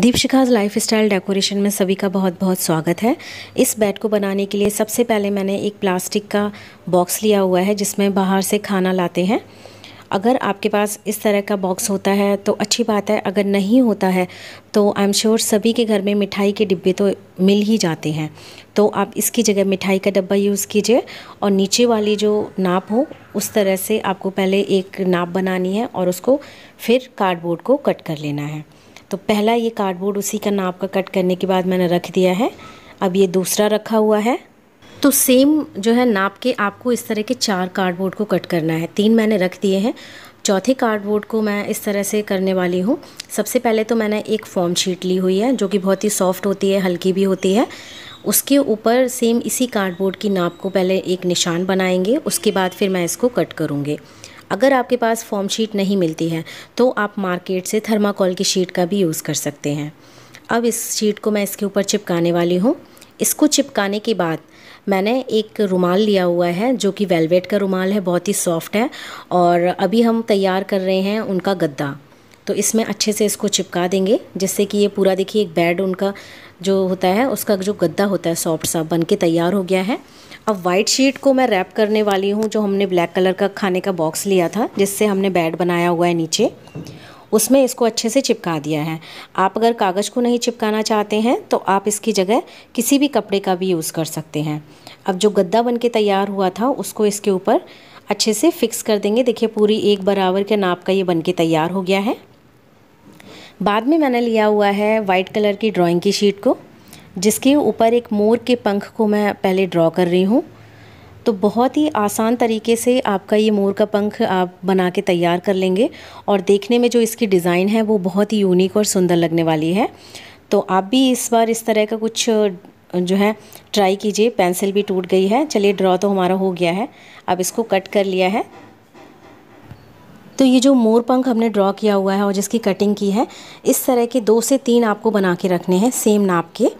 दीपशिखाज life style decoration में सभी का बहुत बहुत स्वागत है इस बेड को बनाने के लिए सबसे पहले मैंने एक प्लास्टिक का बॉक्स लिया हुआ है जिसमें बाहर से खाना लाते हैं अगर आपके पास इस तरह का बॉक्स होता है तो अच्छी बात है अगर नहीं होता है तो आई एम श्योर सभी के घर में मिठाई के डिब्बे तो मिल ही जाते हैं तो आप इसकी जगह मिठाई का डब्बा यूज़ कीजिए और नीचे वाली जो नाप हो उस तरह से आपको पहले एक नाप बनानी है और उसको फिर कार्डबोर्ड को कट कर लेना है तो पहला ये कार्डबोर्ड उसी का नाप का कट करने के बाद मैंने रख दिया है अब ये दूसरा रखा हुआ है तो सेम जो है नाप के आपको इस तरह के चार कार्डबोर्ड को कट करना है तीन मैंने रख दिए हैं चौथे कार्डबोर्ड को मैं इस तरह से करने वाली हूँ सबसे पहले तो मैंने एक फॉर्म शीट ली हुई है जो कि बहुत ही सॉफ्ट होती है हल्की भी होती है उसके ऊपर सेम इसी कार्डबोर्ड की नाप को पहले एक निशान बनाएंगे उसके बाद फिर मैं इसको कट करूँगी अगर आपके पास फॉर्म शीट नहीं मिलती है तो आप मार्केट से थर्माकोल की शीट का भी यूज़ कर सकते हैं अब इस शीट को मैं इसके ऊपर चिपकाने वाली हूँ इसको चिपकाने के बाद मैंने एक रुमाल लिया हुआ है जो कि वेलवेट का रुमाल है बहुत ही सॉफ्ट है और अभी हम तैयार कर रहे हैं उनका गद्दा तो इसमें अच्छे से इसको चिपका देंगे जिससे कि ये पूरा देखिए एक बेड उनका जो होता है उसका जो गद्दा होता है सॉफ्ट सा बन के तैयार हो गया है अब वाइट शीट को मैं रैप करने वाली हूँ जो हमने ब्लैक कलर का खाने का बॉक्स लिया था जिससे हमने बेड बनाया हुआ है नीचे उसमें इसको अच्छे से चिपका दिया है आप अगर कागज़ को नहीं चिपकाना चाहते हैं तो आप इसकी जगह किसी भी कपड़े का भी यूज़ कर सकते हैं अब जो गद्दा बन के तैयार हुआ था उसको इसके ऊपर अच्छे से फिक्स कर देंगे देखिए पूरी एक बराबर के नाप का ये बन के तैयार हो गया है बाद में मैंने लिया हुआ है वाइट कलर की ड्राइंग की शीट को जिसके ऊपर एक मोर के पंख को मैं पहले ड्रॉ कर रही हूँ तो बहुत ही आसान तरीके से आपका ये मोर का पंख आप बना के तैयार कर लेंगे और देखने में जो इसकी डिज़ाइन है वो बहुत ही यूनिक और सुंदर लगने वाली है तो आप भी इस बार इस तरह का कुछ जो है ट्राई कीजिए पेंसिल भी टूट गई है चलिए ड्रॉ तो हमारा हो गया है अब इसको कट कर लिया है तो ये जो मोर पंख हमने ड्रॉ किया हुआ है और जिसकी कटिंग की है इस तरह के दो से तीन आपको बना के रखने हैं सेम नाप के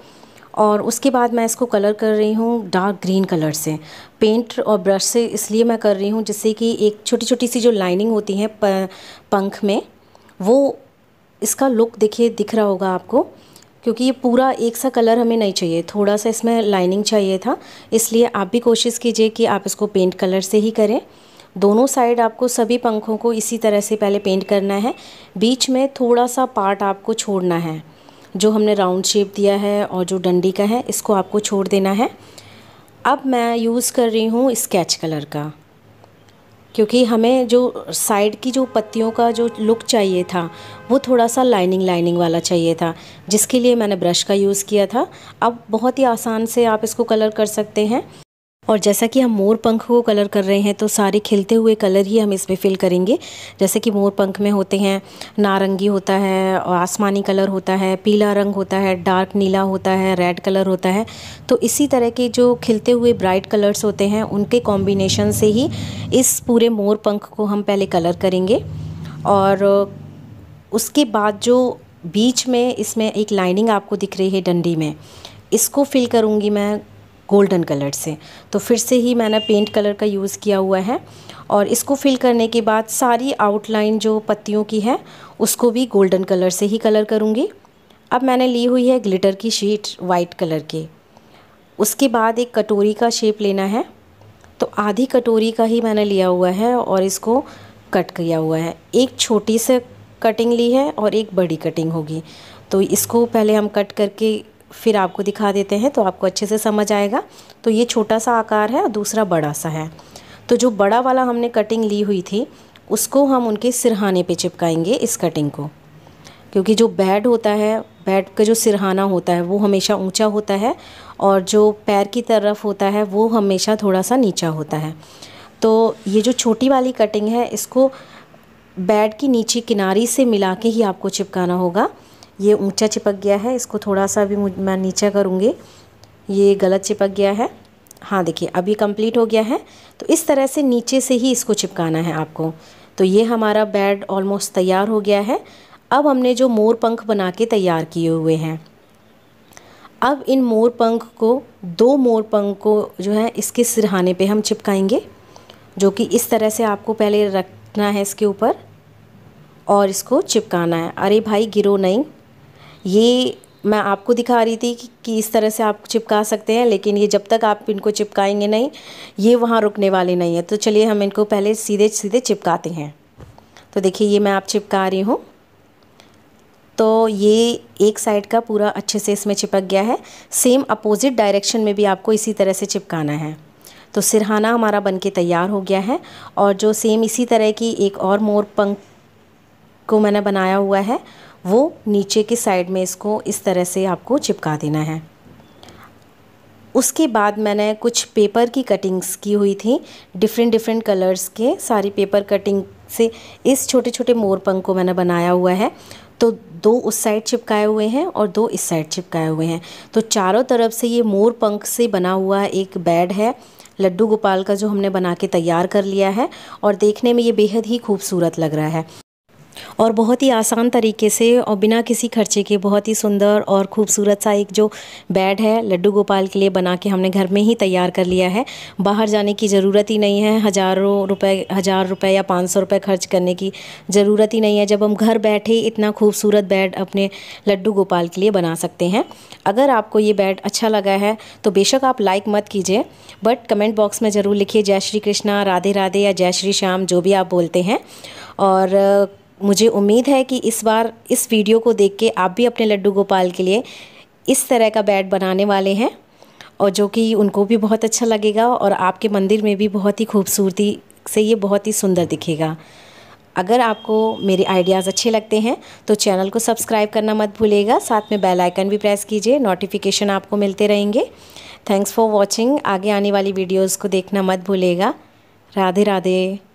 और उसके बाद मैं इसको कलर कर रही हूँ डार्क ग्रीन कलर से पेंट और ब्रश से इसलिए मैं कर रही हूँ जिससे कि एक छोटी छोटी सी जो लाइनिंग होती है पंख में वो इसका लुक देखिए दिख रहा होगा आपको क्योंकि ये पूरा एक सा कलर हमें नहीं चाहिए थोड़ा सा इसमें लाइनिंग चाहिए था इसलिए आप भी कोशिश कीजिए कि आप इसको पेंट कलर से ही करें दोनों साइड आपको सभी पंखों को इसी तरह से पहले पेंट करना है बीच में थोड़ा सा पार्ट आपको छोड़ना है जो हमने राउंड शेप दिया है और जो डंडी का है इसको आपको छोड़ देना है अब मैं यूज़ कर रही हूँ स्केच कलर का क्योंकि हमें जो साइड की जो पत्तियों का जो लुक चाहिए था वो थोड़ा सा लाइनिंग लाइनिंग वाला चाहिए था जिसके लिए मैंने ब्रश का यूज़ किया था अब बहुत ही आसान से आप इसको कलर कर सकते हैं और जैसा कि हम मोर पंख को कलर कर रहे हैं तो सारे खिलते हुए कलर ही हम इसमें फिल करेंगे जैसे कि मोर पंख में होते हैं नारंगी होता है और आसमानी कलर होता है पीला रंग होता है डार्क नीला होता है रेड कलर होता है तो इसी तरह के जो खिलते हुए ब्राइट कलर्स होते हैं उनके कॉम्बिनेशन से ही इस पूरे मोर पंख को हम पहले कलर करेंगे और उसके बाद जो बीच में इसमें एक लाइनिंग आपको दिख रही है डंडी में इसको फिल करूँगी मैं गोल्डन कलर से तो फिर से ही मैंने पेंट कलर का यूज़ किया हुआ है और इसको फिल करने के बाद सारी आउटलाइन जो पत्तियों की है उसको भी गोल्डन कलर से ही कलर करूँगी अब मैंने ली हुई है ग्लिटर की शीट वाइट कलर की उसके बाद एक कटोरी का शेप लेना है तो आधी कटोरी का ही मैंने लिया हुआ है और इसको कट किया हुआ है एक छोटी से कटिंग ली है और एक बड़ी कटिंग होगी तो इसको पहले हम कट करके फिर आपको दिखा देते हैं तो आपको अच्छे से समझ आएगा तो ये छोटा सा आकार है और दूसरा बड़ा सा है तो जो बड़ा वाला हमने कटिंग ली हुई थी उसको हम उनके सिरहाने पे चिपकाएंगे इस कटिंग को क्योंकि जो बेड होता है बेड का जो सिरहाना होता है वो हमेशा ऊंचा होता है और जो पैर की तरफ होता है वो हमेशा थोड़ा सा नीचा होता है तो ये जो छोटी वाली कटिंग है इसको बेड की नीचे किनारी से मिला के ही आपको चिपकाना होगा ये ऊंचा चिपक गया है इसको थोड़ा सा भी मैं नीचा करूँगी ये गलत चिपक गया है हाँ देखिए अब ये कंप्लीट हो गया है तो इस तरह से नीचे से ही इसको चिपकाना है आपको तो ये हमारा बेड ऑलमोस्ट तैयार हो गया है अब हमने जो मोर पंख बना के तैयार किए हुए हैं अब इन मोर पंख को दो मोर पंख को जो है इसके सिरहाने पे हम चिपकाएंगे जो कि इस तरह से आपको पहले रखना है इसके ऊपर और इसको चिपकाना है अरे भाई गिरो नहीं ये मैं आपको दिखा रही थी कि, कि इस तरह से आप चिपका सकते हैं लेकिन ये जब तक आप इनको चिपकाएंगे नहीं ये वहाँ रुकने वाले नहीं है तो चलिए हम इनको पहले सीधे सीधे चिपकाते हैं तो देखिए ये मैं आप चिपका रही हूँ तो ये एक साइड का पूरा अच्छे से इसमें चिपक गया है सेम अपोज़िट डायरेक्शन में भी आपको इसी तरह से चिपकाना है तो सिरहाना हमारा बनके तैयार हो गया है और जो सेम इसी तरह की एक और मोर पंख को मैंने बनाया हुआ है वो नीचे की साइड में इसको इस तरह से आपको चिपका देना है उसके बाद मैंने कुछ पेपर की कटिंग्स की हुई थी डिफरेंट डिफरेंट कलर्स के सारी पेपर कटिंग से इस छोटे छोटे मोर पंख को मैंने बनाया हुआ है तो दो उस साइड चिपकाए हुए हैं और दो इस साइड चिपकाए हुए हैं तो चारों तरफ से ये मोर पंख से बना हुआ एक बेड है लड्डू गोपाल का जो हमने बना के तैयार कर लिया है और देखने में ये बेहद ही खूबसूरत लग रहा है और बहुत ही आसान तरीके से और बिना किसी खर्चे के बहुत ही सुंदर और खूबसूरत सा एक जो बेड है लड्डू गोपाल के लिए बना के हमने घर में ही तैयार कर लिया है बाहर जाने की ज़रूरत ही नहीं है हज़ारों रुपए हज़ार रुपए या पाँच सौ रुपये खर्च करने की ज़रूरत ही नहीं है जब हम घर बैठे इतना खूबसूरत बेड अपने लड्डू गोपाल के लिए बना सकते हैं अगर आपको ये बेड अच्छा लगा है तो बेशक आप लाइक मत कीजिए बट कमेंट बॉक्स में ज़रूर लिखिए जय श्री कृष्णा राधे राधे या जय श्री श्याम जो भी आप बोलते हैं और मुझे उम्मीद है कि इस बार इस वीडियो को देख के आप भी अपने लड्डू गोपाल के लिए इस तरह का बैट बनाने वाले हैं और जो कि उनको भी बहुत अच्छा लगेगा और आपके मंदिर में भी बहुत ही खूबसूरती से ये बहुत ही सुंदर दिखेगा अगर आपको मेरे आइडियाज़ अच्छे लगते हैं तो चैनल को सब्सक्राइब करना मत भूलिएगा साथ में बेल आइकन भी प्रेस कीजिए नोटिफिकेशन आपको मिलते रहेंगे थैंक्स फॉर वॉचिंग आगे आने वाली वीडियोज़ को देखना मत भूलिएगा राधे राधे